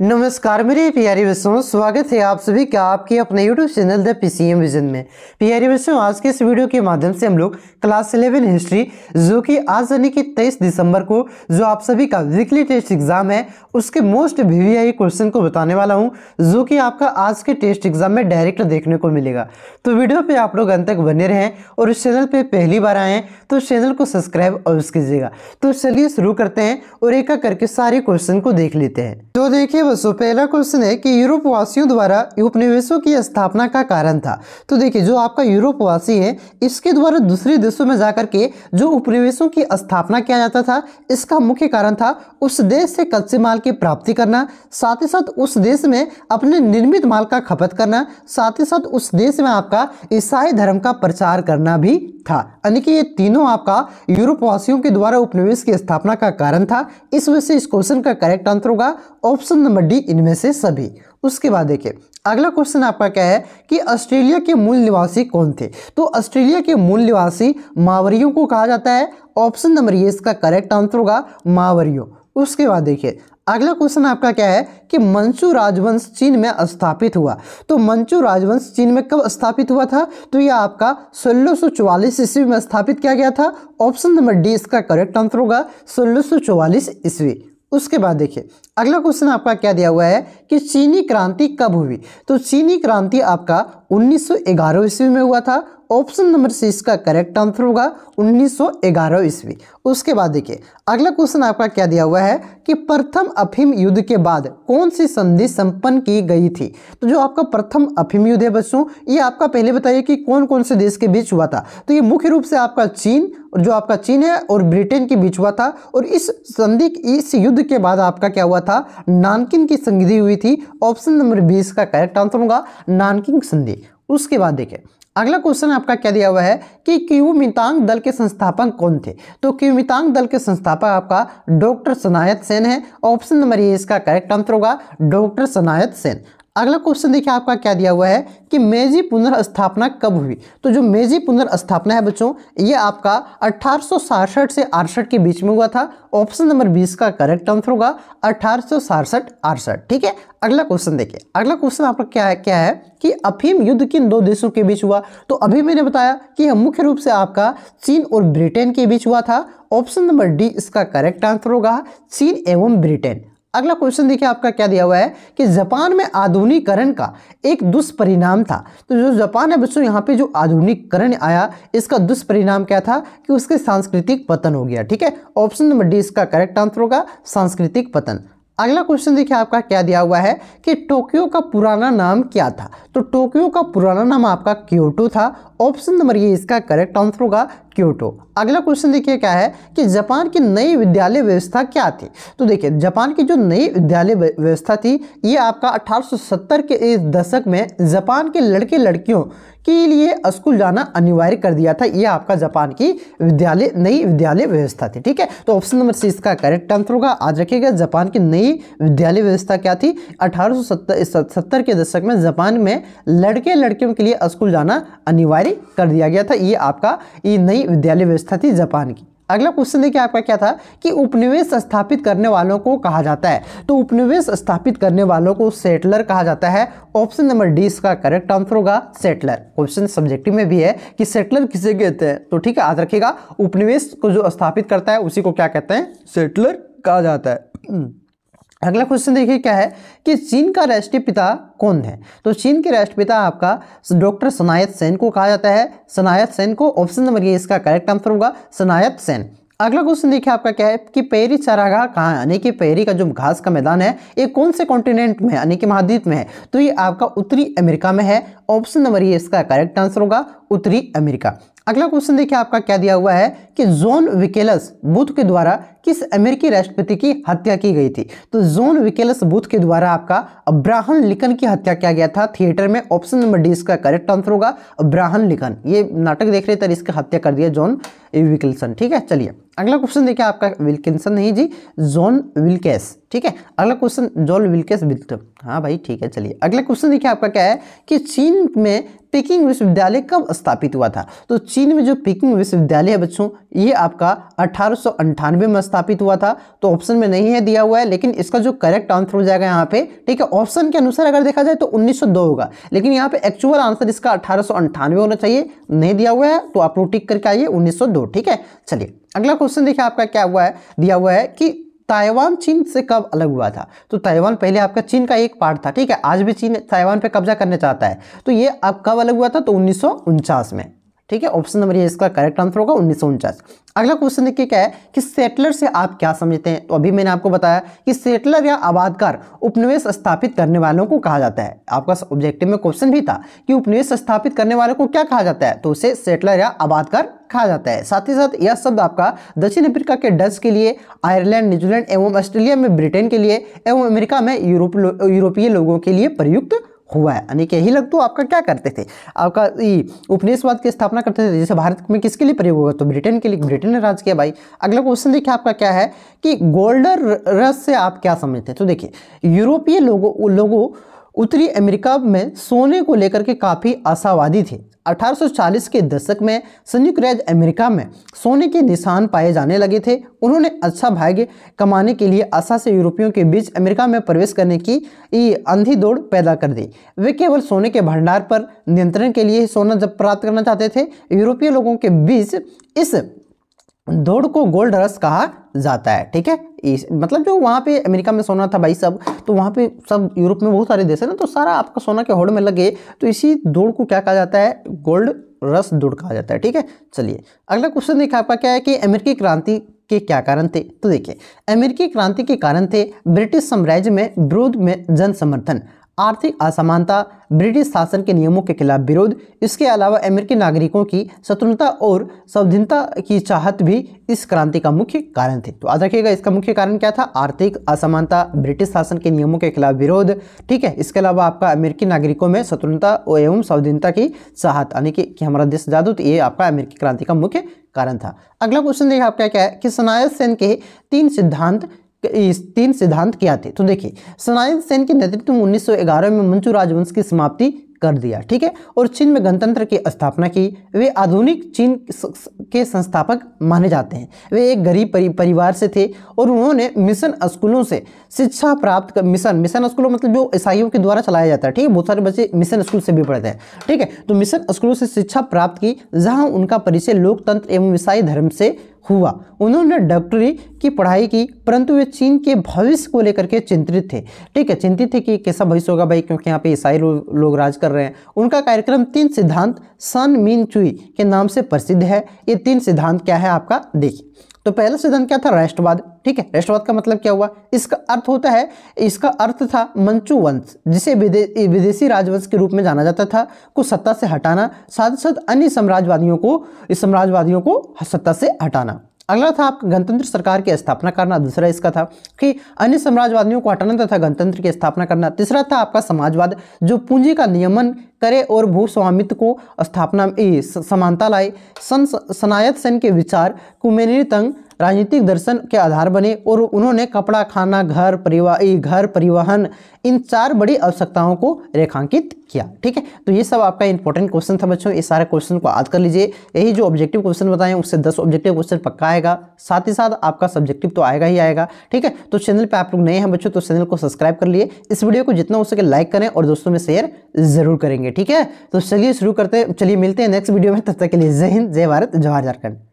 नमस्कार मेरे प्यारे बच्चों स्वागत है आप सभी का आपके अपने YouTube channel the PCM Vision में प्यारे बच्चों आज के इस वीडियो के माध्यम से हम लोग क्लास इलेवन हिस्ट्री जो कि आज यानी कि 23 दिसंबर को जो आप सभी का वीकली टेस्ट एग्जाम है उसके मोस्ट वीवीआई क्वेश्चन को बताने वाला हूँ जो कि आपका आज के टेस्ट एग्जाम में डायरेक्ट देखने को मिलेगा तो वीडियो पर आप लोग अंत तक बने रहें और इस चैनल पर पहली बार आएँ तो चैनल को सब्सक्राइब अवश्य कीजिएगा तो चलिए शुरू करते हैं और एक करके सारे क्वेश्चन को देख लेते हैं तो देखिए बसों पहला क्वेश्चन है कि यूरोप वासियों द्वारा उपनिवेशों की स्थापना का कारण था तो देखिए जो आपका यूरोपवासी है इसके द्वारा दूसरे देशों में जाकर के जो उपनिवेशों की स्थापना किया जाता था इसका मुख्य कारण था उस देश से कच्चे माल की प्राप्ति करना साथ ही साथ उस देश में अपने निर्मित माल का खपत करना साथ ही साथ उस देश में आपका ईसाई धर्म का प्रचार करना भी था यानी कि ये तीनों आपका यूरोप वासियों के द्वारा उपनिवेश की स्थापना का कारण था इस वजह से इस क्वेश्चन का करेक्ट आंसर होगा ऑप्शन नंबर डी इनमें से सभी उसके बाद देखिए अगला क्वेश्चन आपका क्या है कि ऑस्ट्रेलिया के मूल निवासी कौन थे तो ऑस्ट्रेलिया के मूल निवासी मावरियों को कहा जाता है ऑप्शन नंबर ये इसका करेक्ट आंसर होगा मावरियों उसके बाद देखिए अगला क्वेश्चन आपका क्या है कि मंचू राजवंश चीन में स्थापित हुआ तो मंचू राजवंश चीन में कब स्थापित हुआ था तो यह आपका 1644 ईस्वी में स्थापित किया गया था ऑप्शन नंबर डी इसका करेक्ट आंसर होगा चौवालीस ईस्वी उसके बाद देखिए अगला क्वेश्चन आपका क्या दिया हुआ है कि चीनी क्रांति कब हुई तो चीनी क्रांति आपका उन्नीस सौ ईस्वी में हुआ था ऑप्शन नंबर सी इसका करेक्ट आंसर होगा 1911 ईस्वी उसके बाद देखिए अगला क्वेश्चन आपका क्या दिया हुआ है कि प्रथम अफीम युद्ध के बाद कौन सी संधि संपन्न की गई थी तो जो आपका प्रथम अफीम युद्ध है बच्चों ये आपका पहले बताइए कि कौन कौन से देश के बीच हुआ था तो ये मुख्य रूप से आपका चीन और जो आपका चीन है और ब्रिटेन के बीच हुआ था और इस संधि इस युद्ध के बाद आपका क्या हुआ था नानकिन की संधि हुई थी ऑप्शन नंबर बी इसका करेक्ट आंसर होगा नानकिन संधि उसके बाद देखें अगला क्वेश्चन आपका क्या दिया हुआ है कि क्यू मितांग दल के संस्थापक कौन थे तो क्यू मितांग दल के संस्थापक आपका डॉक्टर सनायत सेन है ऑप्शन नंबर ये इसका करेक्ट आंसर होगा डॉक्टर सनायत सेन अगला क्वेश्चन देखिए आपका क्या दिया हुआ है कि मेजी पुनर्स्थापना कब हुई तो जो मेजी पुनर्स्थापना है बच्चों ये आपका अठारह से अड़सठ के बीच में हुआ था ऑप्शन नंबर बीस का करेक्ट आंसर होगा अठारह सौ ठीक है अगला क्वेश्चन देखिए अगला क्वेश्चन आपका क्या है क्या है कि अफीम युद्ध किन दो देशों के बीच हुआ तो अभी मैंने बताया कि यह मुख्य रूप से आपका चीन और ब्रिटेन के बीच हुआ था ऑप्शन नंबर डी इसका करेक्ट आंसर होगा चीन एवं ब्रिटेन अगला क्वेश्चन देखिए आपका क्या दिया हुआ है कि जापान में आधुनिकरण का एक दुष्परिणाम था तो जो जापान है बच्चों यहाँ पे जो आधुनिकरण आया इसका दुष्परिणाम क्या था कि उसके सांस्कृतिक पतन हो गया ठीक है ऑप्शन नंबर डी इसका करेक्ट आंसर होगा सांस्कृतिक पतन अगला क्वेश्चन देखिए आपका क्या दिया हुआ है कि टोक्यो का पुराना नाम क्या था तो टोक्यो का पुराना नाम आपका क्योटो था ऑप्शन नंबर ये इसका करेक्ट आंसर होगा क्योटो अगला क्वेश्चन देखिए क्या है कि जापान की नई विद्यालय व्यवस्था क्या थी तो देखिए जापान की जो नई विद्यालय व्यवस्था थी ये आपका 1870 के इस दशक में जापान के लड़के लड़कियों के लिए स्कूल जाना अनिवार्य कर दिया था ये आपका जापान की विद्यालय नई विद्यालय व्यवस्था थी ठीक है तो ऑप्शन नंबर सी इसका करेक्ट आंसर होगा आज रखिएगा जापान की नई विद्यालय व्यवस्था क्या थी अठारह के दशक में जापान में लड़के लड़कियों के लिए स्कूल जाना अनिवार्य कर दिया गया था ये आपका ये नई की विद्यालय व्यवस्था थी जापान की अगला क्वेश्चन देखिए आपका क्या था कि उपनिवेश स्थापित करने वालों को कहा जाता है तो उपनिवेश स्थापित करने वालों को सेटलर कहा जाता है ऑप्शन नंबर डी इसका करेक्ट आंसर होगा सेटलर क्वेश्चन सब्जेक्टिव में भी है कि सेटलर किसे कहते हैं तो ठीक है याद रखिएगा उपनिवेश को जो स्थापित करता है उसी को क्या कहते हैं सेटलर कहा जाता है अगला क्वेश्चन देखिए क्या है कि चीन का राष्ट्रीय पिता कौन है तो चीन के राष्ट्रपिता आपका डॉक्टर सनायत सेन को कहा जाता है सनायत सेन को ऑप्शन नंबर ये इसका करेक्ट आंसर होगा सनायत सेन अगला क्वेश्चन देखिए आपका क्या है कि पेरी चरागाह कहाँ यानी कि पेरी का जो घास का मैदान है ये कौन से कॉन्टिनेंट में है यानी कि महाद्वीप में है तो ये आपका उत्तरी अमेरिका में है ऑप्शन नंबर ये इसका करेक्ट आंसर होगा उत्तरी अमेरिका अगला क्वेश्चन देखिए आपका क्या दिया हुआ है कि जोन विकेलस बुद्ध के द्वारा किस अमेरिकी राष्ट्रपति की हत्या की गई थी तो जोन विकेलस बूथ के द्वारा आपका अब्राहम लिकन की हत्या किया गया था थिएटर में ऑप्शन नंबर डी इसका करेक्ट आंसर होगा अब्राहम लिकन ये नाटक देख रहे थे इसकी हत्या कर दिया जॉन विकल्सन ठीक है चलिए अगला क्वेश्चन देखिए आपका विल्किसन नहीं जी जॉन विल्केस ठीक है अगला क्वेश्चन जॉन विल्केस विल्ट हाँ भाई ठीक है चलिए अगला क्वेश्चन देखिए आपका क्या है कि चीन में पिकिंग विश्वविद्यालय कब स्थापित हुआ था तो चीन में जो पिकिंग विश्वविद्यालय है बच्चों ये आपका अठारह में स्थापित हुआ था तो ऑप्शन में नहीं है दिया हुआ है लेकिन इसका जो करेक्ट आंसर हो जाएगा यहाँ पे ठीक है ऑप्शन के अनुसार अगर देखा जाए तो 1902 होगा लेकिन यहाँ पे एक्चुअल आंसर इसका अठारह होना चाहिए नहीं दिया हुआ है तो आप लोग टिक करके आइए उन्नीस ठीक है चलिए अगला क्वेश्चन देखिए आपका क्या हुआ है दिया हुआ है कि ताइवान चीन से कब अलग हुआ था तो ताइवान पहले आपका चीन का एक पार्ट था ठीक है आज भी चीन ताइवान पे कब्जा करने चाहता है तो ये अब कब अलग हुआ था तो उन्नीस में ठीक है ऑप्शन नंबर ये इसका करेक्ट आंसर होगा उन्नीस अगला क्वेश्चन देखिए क्या है कि सेटलर से आप क्या समझते हैं तो अभी मैंने आपको बताया कि सेटलर या आबादकार उपनिवेश स्थापित करने वालों को कहा जाता है आपका ऑब्जेक्टिव में क्वेश्चन भी था कि उपनिवेश स्थापित करने वालों को क्या कहा जाता है तो उसे सेटलर या आबादकार कहा जाता है साथ ही साथ यह शब्द आपका दक्षिण अफ्रीका के डच के लिए आयरलैंड न्यूजीलैंड एवं ऑस्ट्रेलिया में ब्रिटेन के लिए एवं अमेरिका में यूरोप यूरोपीय लोगों के लिए प्रयुक्त हुआ है यानी कि यही लग तो आपका क्या करते थे आपका उपनिवेशवाद की स्थापना करते थे जैसे भारत में किसके लिए प्रयोग होगा तो ब्रिटेन के लिए ब्रिटेन ने राज किया भाई अगला क्वेश्चन देखिए आपका क्या है कि गोल्डर रस से आप क्या समझते हैं तो देखिए यूरोपीय लोगों लोगों उत्तरी अमेरिका में सोने को लेकर के काफ़ी आशावादी थे 1840 के दशक में संयुक्त राज्य अमेरिका में सोने के निशान पाए जाने लगे थे उन्होंने अच्छा भाग्य कमाने के लिए आशा से यूरोपियों के बीच अमेरिका में प्रवेश करने की अंधी दौड़ पैदा कर दी वे केवल सोने के भंडार पर नियंत्रण के लिए सोना जब प्राप्त करना चाहते थे यूरोपीय लोगों के बीच इस दौड़ को गोल्ड रस कहा जाता है ठीक है इस मतलब जो वहाँ पे अमेरिका में सोना था भाई सब तो वहाँ पे सब यूरोप में बहुत सारे देश है ना तो सारा आपका सोना के होड़ में लगे तो इसी दौड़ को क्या कहा जाता है गोल्ड रस दौड़ कहा जाता है ठीक है चलिए अगला क्वेश्चन देखिए आपका क्या है कि अमेरिकी क्रांति के क्या कारण थे तो देखिए अमेरिकी क्रांति के कारण थे ब्रिटिश साम्राज्य में विरोध में जन समर्थन आर्थिक असमानता ब्रिटिश शासन के नियमों के खिलाफ विरोध इसके अलावा अमेरिकी नागरिकों की स्वतंत्रता और स्वाधीनता की चाहत भी इस क्रांति का मुख्य कारण थे तो याद रखिएगा इसका मुख्य कारण क्या था आर्थिक असमानता ब्रिटिश शासन के नियमों के खिलाफ विरोध ठीक है इसके अलावा आपका अमेरिकी नागरिकों में स्वतंत्रता एवं स्वाधीनता की चाहत यानी कि हमारा देश जादू तो ये आपका अमेरिकी क्रांति का मुख्य कारण था अगला क्वेश्चन देखिए आपका क्या है कि सनायत सेन के तीन सिद्धांत इस तीन सिद्धांत क्या थे तो देखिए सनायन सेन के नेतृत्व में 1911 में मंचू राजवंश की समाप्ति कर दिया ठीक है और चीन में गणतंत्र की स्थापना की वे आधुनिक चीन के संस्थापक माने जाते हैं वे एक गरीब परि, परिवार से थे और उन्होंने मिशन स्कूलों से शिक्षा प्राप्त कर मिशन मिशन स्कूलों मतलब जो ईसाइयों के द्वारा चलाया जाता है ठीक है बहुत सारे बच्चे मिशन स्कूल से भी पढ़ते हैं ठीक है तो मिशन स्कूलों से शिक्षा प्राप्त की जहाँ उनका परिचय लोकतंत्र एवं ईसाई धर्म से हुआ उन्होंने डॉक्टरी की पढ़ाई की परंतु वे चीन के भविष्य को लेकर के चिंतित थे ठीक है चिंतित थे कि कैसा भविष्य होगा भाई क्योंकि यहाँ पे ईसाई लोग राज कर रहे हैं उनका कार्यक्रम तीन सिद्धांत सन मीन चुई के नाम से प्रसिद्ध है ये तीन सिद्धांत क्या है आपका देखिए तो पहला सिद्धांत क्या था राष्ट्रवाद ठीक है राष्ट्रवाद का मतलब क्या हुआ इसका अर्थ होता है इसका अर्थ था मंचू वंश जिसे विदे, विदेशी राजवंश के रूप में जाना जाता था को सत्ता से हटाना साथ साथ अन्य साम्राज्यवादियों को इस साम्राज्यवादियों को सत्ता से हटाना अगला था आपका गणतंत्र सरकार की स्थापना करना दूसरा इसका था कि अन्य साम्राज्यवादियों को हटाना तथा गणतंत्र की स्थापना करना तीसरा था आपका समाजवाद जो पूंजी का नियमन करे और भूस्वामित्व को स्थापना समानता लाए सन सनायत सेन के विचार कुमेरी तंग राजनीतिक दर्शन के आधार बने और उन्होंने कपड़ा खाना घर परिवार घर परिवहन इन चार बड़ी आवश्यकताओं को रेखांकित किया ठीक है तो ये सब आपका इंपॉर्टेंट क्वेश्चन था बच्चों ये सारे क्वेश्चन को याद कर लीजिए यही जो ऑब्जेक्टिव क्वेश्चन बताएं उससे दस ऑब्जेक्टिव क्वेश्चन पक्का आएगा साथ ही साथ आपका सब्जेक्टिव तो आएगा ही आएगा ठीक है तो चैनल पर आप लोग नए हैं बच्चों तो चैनल को सब्सक्राइब कर लिए इस वीडियो को जितना हो सके लाइक करें और दोस्तों में शेयर जरूर करेंगे ठीक है तो चलिए शुरू करते चलिए मिलते हैं नेक्स्ट वीडियो में तब तक के लिए जय हिंद जय भारत जवाहर झारखंड